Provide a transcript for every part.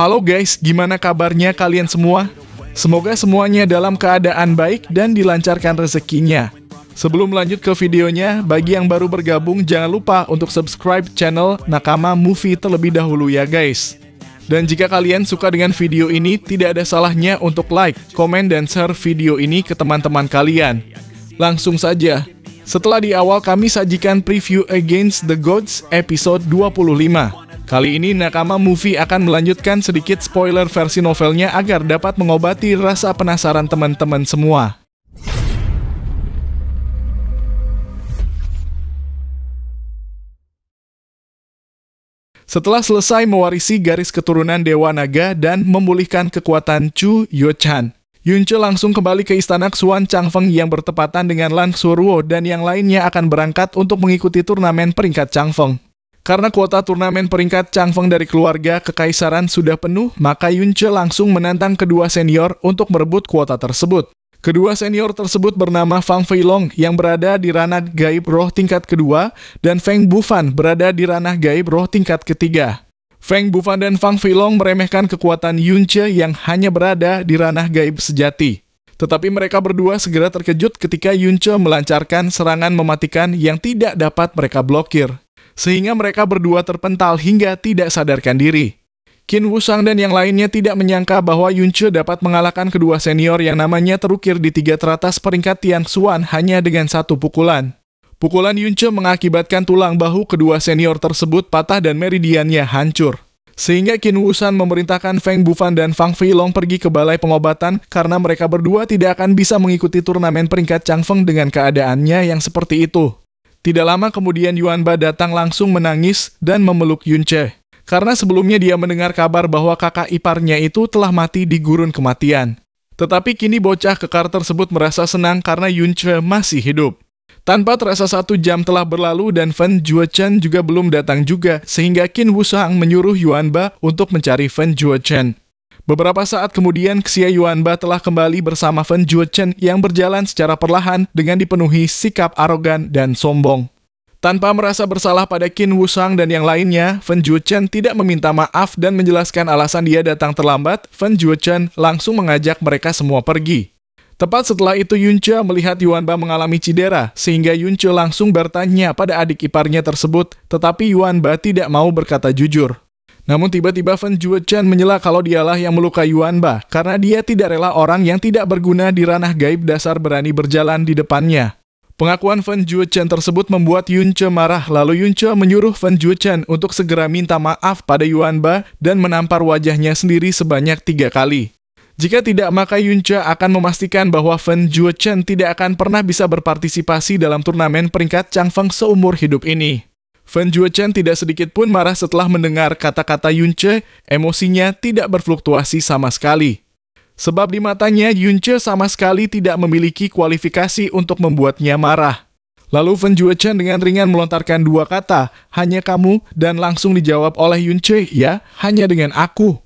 Halo guys, gimana kabarnya kalian semua? Semoga semuanya dalam keadaan baik dan dilancarkan rezekinya. Sebelum lanjut ke videonya, bagi yang baru bergabung jangan lupa untuk subscribe channel Nakama Movie terlebih dahulu ya guys. Dan jika kalian suka dengan video ini, tidak ada salahnya untuk like, komen, dan share video ini ke teman-teman kalian. Langsung saja, setelah di awal kami sajikan preview Against the Gods episode 25. Kali ini Nakama Movie akan melanjutkan sedikit spoiler versi novelnya agar dapat mengobati rasa penasaran teman-teman semua. Setelah selesai mewarisi garis keturunan Dewa Naga dan memulihkan kekuatan Chu Yochan, Yunche langsung kembali ke istana Xuan Changfeng yang bertepatan dengan Lan Suruo dan yang lainnya akan berangkat untuk mengikuti turnamen peringkat Changfeng. Karena kuota turnamen peringkat Changfeng dari keluarga kekaisaran sudah penuh, maka Yunche langsung menantang kedua senior untuk merebut kuota tersebut. Kedua senior tersebut bernama Fang Feilong yang berada di ranah gaib roh tingkat kedua dan Feng Bufan berada di ranah gaib roh tingkat ketiga. Feng Bufan dan Fang Feilong meremehkan kekuatan Yunche yang hanya berada di ranah gaib sejati. Tetapi mereka berdua segera terkejut ketika Yunche melancarkan serangan mematikan yang tidak dapat mereka blokir sehingga mereka berdua terpental hingga tidak sadarkan diri. Qin Wusang dan yang lainnya tidak menyangka bahwa Yunche dapat mengalahkan kedua senior yang namanya terukir di tiga teratas peringkat Tian Xuan hanya dengan satu pukulan. Pukulan Yunche mengakibatkan tulang bahu kedua senior tersebut patah dan meridiannya hancur. Sehingga Qin Wusan memerintahkan Feng Bufan dan Fang Feilong pergi ke balai pengobatan karena mereka berdua tidak akan bisa mengikuti turnamen peringkat Changfeng dengan keadaannya yang seperti itu. Tidak lama kemudian Yuan Ba datang langsung menangis dan memeluk Yun Che. Karena sebelumnya dia mendengar kabar bahwa kakak iparnya itu telah mati di gurun kematian. Tetapi kini bocah kekar tersebut merasa senang karena Yun Che masih hidup. Tanpa terasa satu jam telah berlalu dan Fen Juochen juga belum datang juga, sehingga Qin Wushang menyuruh Yuan Ba untuk mencari Fen Juochen. Beberapa saat kemudian, Xia Yuanba telah kembali bersama Fen Juechen yang berjalan secara perlahan dengan dipenuhi sikap arogan dan sombong. Tanpa merasa bersalah pada Qin Wusang dan yang lainnya, Fen Juechen tidak meminta maaf dan menjelaskan alasan dia datang terlambat, Fen Juechen langsung mengajak mereka semua pergi. Tepat setelah itu Yunche melihat Yuanba mengalami cedera, sehingga Yunche langsung bertanya pada adik iparnya tersebut, tetapi Yuanba tidak mau berkata jujur. Namun tiba-tiba Fan Chen menyela kalau dialah yang melukai Yuan Ba karena dia tidak rela orang yang tidak berguna di ranah gaib dasar berani berjalan di depannya. Pengakuan Fan Chen tersebut membuat Yun Che marah, lalu Yun Che menyuruh Fan Chen untuk segera minta maaf pada Yuan Ba dan menampar wajahnya sendiri sebanyak tiga kali. Jika tidak, maka Yun Che akan memastikan bahwa Fan Chen tidak akan pernah bisa berpartisipasi dalam turnamen peringkat Feng seumur hidup ini. Fan Chen tidak sedikit pun marah setelah mendengar kata-kata Yun Che, emosinya tidak berfluktuasi sama sekali. Sebab di matanya Yun Che sama sekali tidak memiliki kualifikasi untuk membuatnya marah. Lalu Fan Chen dengan ringan melontarkan dua kata, hanya kamu dan langsung dijawab oleh Yun Che, ya, hanya dengan aku.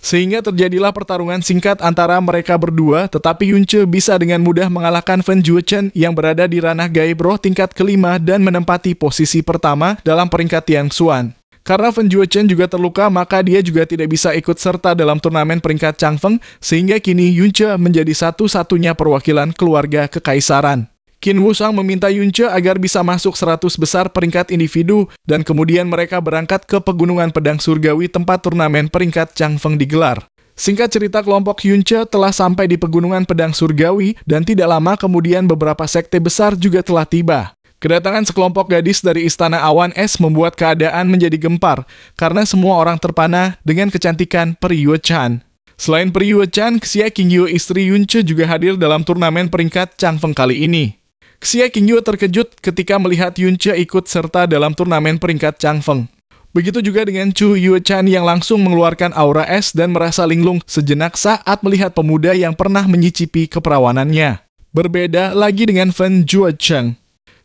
Sehingga terjadilah pertarungan singkat antara mereka berdua, tetapi Yunche bisa dengan mudah mengalahkan Fen Juechen yang berada di ranah gaib roh tingkat kelima dan menempati posisi pertama dalam peringkat Tian Xuan. Karena Fen Juechen juga terluka, maka dia juga tidak bisa ikut serta dalam turnamen peringkat Changfeng, sehingga kini Yunche menjadi satu-satunya perwakilan keluarga kekaisaran woo Wusang meminta Yunche agar bisa masuk 100 besar peringkat individu dan kemudian mereka berangkat ke Pegunungan Pedang Surgawi tempat turnamen peringkat Changfeng digelar. Singkat cerita, kelompok Yunche telah sampai di Pegunungan Pedang Surgawi dan tidak lama kemudian beberapa sekte besar juga telah tiba. Kedatangan sekelompok gadis dari Istana Awan Es membuat keadaan menjadi gempar karena semua orang terpana dengan kecantikan Periyue Chan. Selain Periyue Chan, Xia Qingyu istri Yunche juga hadir dalam turnamen peringkat Changfeng kali ini. Xie Qingyu terkejut ketika melihat Yun Che ikut serta dalam turnamen peringkat Changfeng. Begitu juga dengan Chu Chan yang langsung mengeluarkan aura es dan merasa linglung sejenak saat melihat pemuda yang pernah menyicipi keperawanannya. Berbeda lagi dengan Fen Cheng.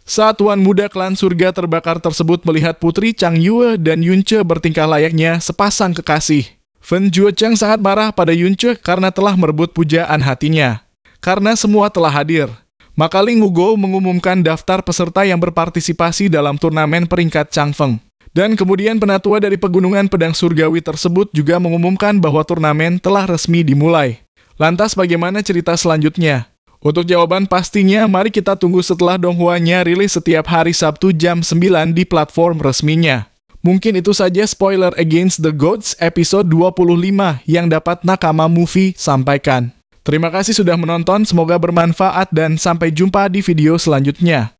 Saat tuan muda klan surga terbakar tersebut melihat putri Chang Yue dan Yun Che bertingkah layaknya sepasang kekasih. Fen Cheng sangat marah pada Yun Che karena telah merebut pujaan hatinya. Karena semua telah hadir, Makaling Hugo mengumumkan daftar peserta yang berpartisipasi dalam turnamen peringkat Changfeng. Dan kemudian penatua dari Pegunungan Pedang Surgawi tersebut juga mengumumkan bahwa turnamen telah resmi dimulai. Lantas bagaimana cerita selanjutnya? Untuk jawaban pastinya, mari kita tunggu setelah Donghuanya rilis setiap hari Sabtu jam 9 di platform resminya. Mungkin itu saja spoiler Against the Gods episode 25 yang dapat Nakama Movie sampaikan. Terima kasih sudah menonton, semoga bermanfaat dan sampai jumpa di video selanjutnya.